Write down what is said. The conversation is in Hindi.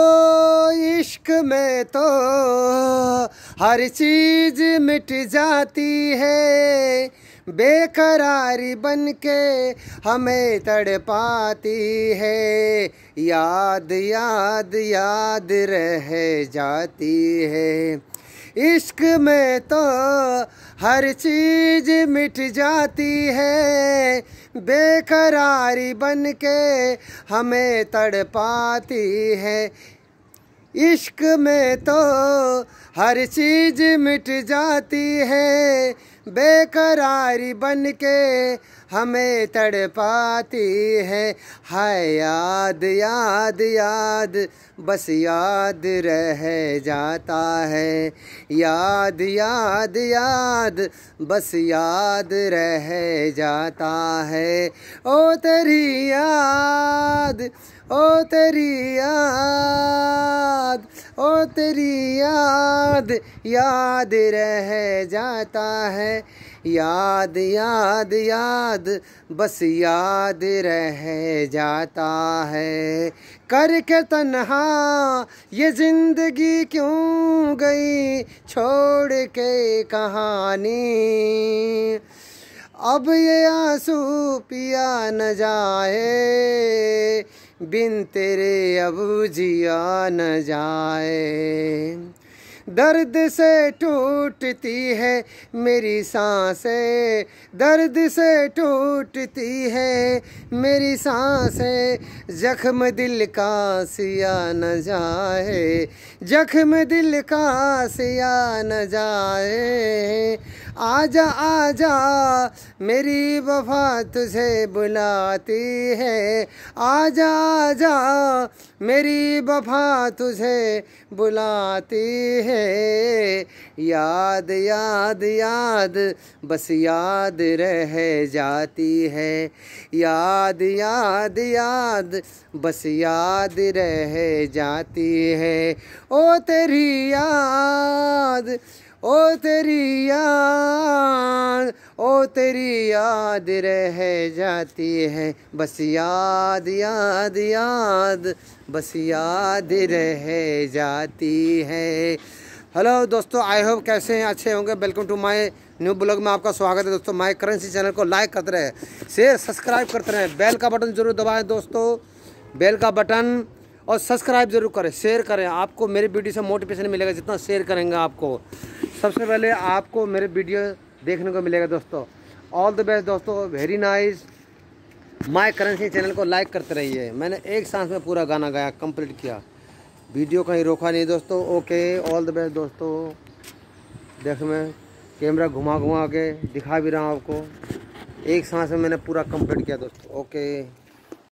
इश्क में तो हर चीज मिट जाती है बेकरारी बन के हमें तड़पाती है याद याद याद रह जाती है इश्क में तो हर चीज मिट जाती है बेकरारी बन के हमें तड़पाती है इश्क में तो हर चीज़ मिट जाती है बेकरारी बन के हमें तड़पाती है हाय याद याद याद बस याद रह जाता है याद याद याद बस याद रह जाता है ओ तेरी याद ओ तेरी याद ओ तेरी याद याद रह जाता है याद याद याद बस याद रह जाता है करके तन्हा ये ज़िंदगी क्यों गई छोड़ के कहानी अब ये आंसू पिया न जाए बिन तेरे अब जिया न जाए दर्द से टूटती है मेरी सांसें दर्द से टूटती है मेरी सांसें जख्म दिल का सिया न जाए जख्म दिल का सिया न जाए आजा आजा मेरी वफा तुझे बुलाती है आजा आजा मेरी वफा तुझे बुलाती है याद याद याद बस याद रह जाती है याद याद याद बस याद रह जाती है ओ तेरी याद ओ तेरी याद ओ तेरी याद रह जाती है बस याद याद याद बस याद रह जाती है हेलो दोस्तों आई होप कैसे हैं अच्छे होंगे welcome to my new blog में आपका स्वागत है दोस्तों माय करेंसी चैनल को लाइक करते रहे शेयर सब्सक्राइब करते रहे बेल का बटन जरूर दबाएं दोस्तों बेल का बटन और सब्सक्राइब जरूर करें शेयर करें आपको मेरी वीडियो से मोटिवेशन मिलेगा जितना शेयर करेंगे आपको सबसे पहले आपको मेरे वीडियो देखने को मिलेगा दोस्तों ऑल द बेस्ट दोस्तों very nice my currency channel को लाइक करते रहिए मैंने एक सांस में पूरा गाना गाया कंप्लीट किया वीडियो कहीं रोका नहीं दोस्तों ओके ऑल द बेस्ट दोस्तों देख मैं कैमरा घुमा घुमा के दिखा भी रहा हूँ आपको एक सांस में मैंने पूरा कंप्लीट किया दोस्तों ओके